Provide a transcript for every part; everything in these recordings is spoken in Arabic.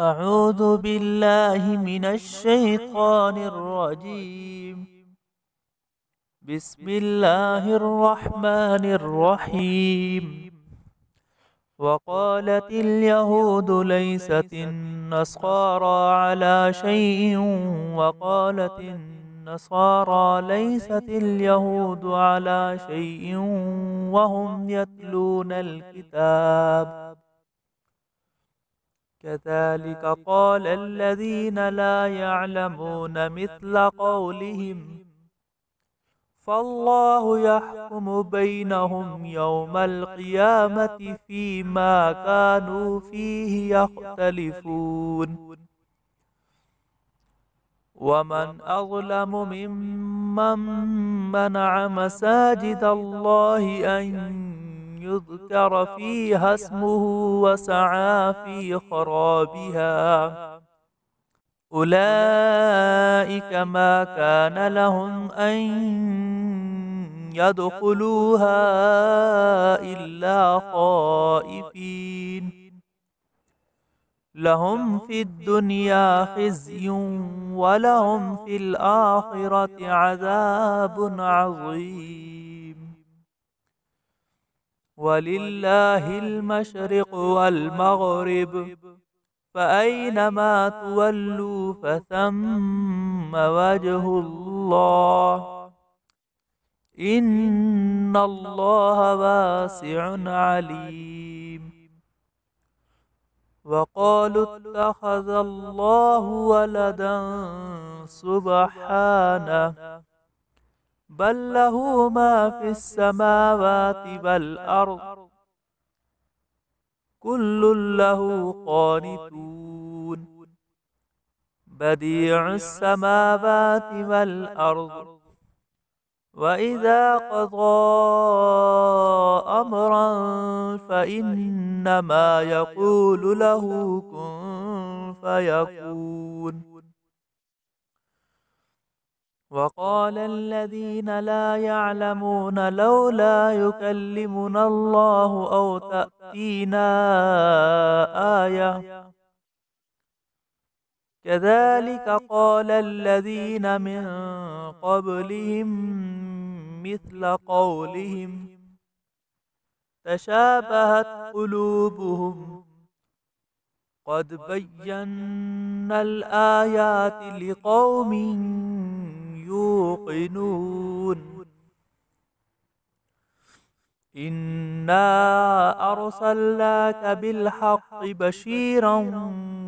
أعوذ بالله من الشيطان الرجيم بسم الله الرحمن الرحيم وقالت اليهود ليست النصارى على شيء وقالت النصارى ليست اليهود على شيء وهم يتلون الكتاب كذلك قال الذين لا يعلمون مثل قولهم فالله يحكم بينهم يوم القيامة فيما كانوا فيه يختلفون ومن أظلم ممن منع مساجد الله أن يذكر فيها اسمه وسعى في خرابها أولئك ما كان لهم أن يدخلوها إلا خائفين لهم في الدنيا خزي ولهم في الآخرة عذاب عظيم ولله المشرق والمغرب فأينما تولوا فثم وجه الله إن الله واسع عليم وقالوا اتخذ الله ولدا سبحانه بل له ما في السماوات والأرض كل له قانتون بديع السماوات والأرض وإذا قضى أمرا فإنما يقول له كن فيكون وقال الذين لا يعلمون لولا يكلمنا الله أو تأتينا آية كذلك قال الذين من قبلهم مثل قولهم تشابهت قلوبهم قد بينا الآيات لقوم يوقنون إنا أرسلناك بالحق بشيرا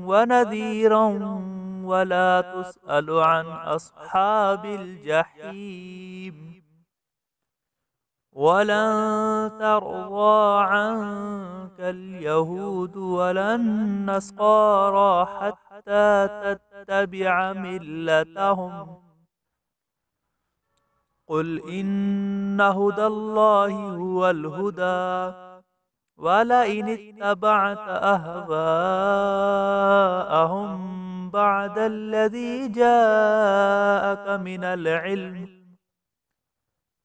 ونذيرا ولا تسأل عن أصحاب الجحيم ولن ترضى عنك اليهود ولا النصارى حتى تتبع ملتهم قل إن هدى الله هو الهدى ولئن اتبعت أهواءهم بعد الذي جاءك من العلم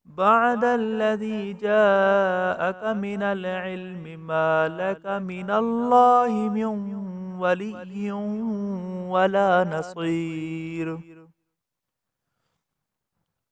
بعد الذي جاءك من العلم ما لك من الله من ولي ولا نصير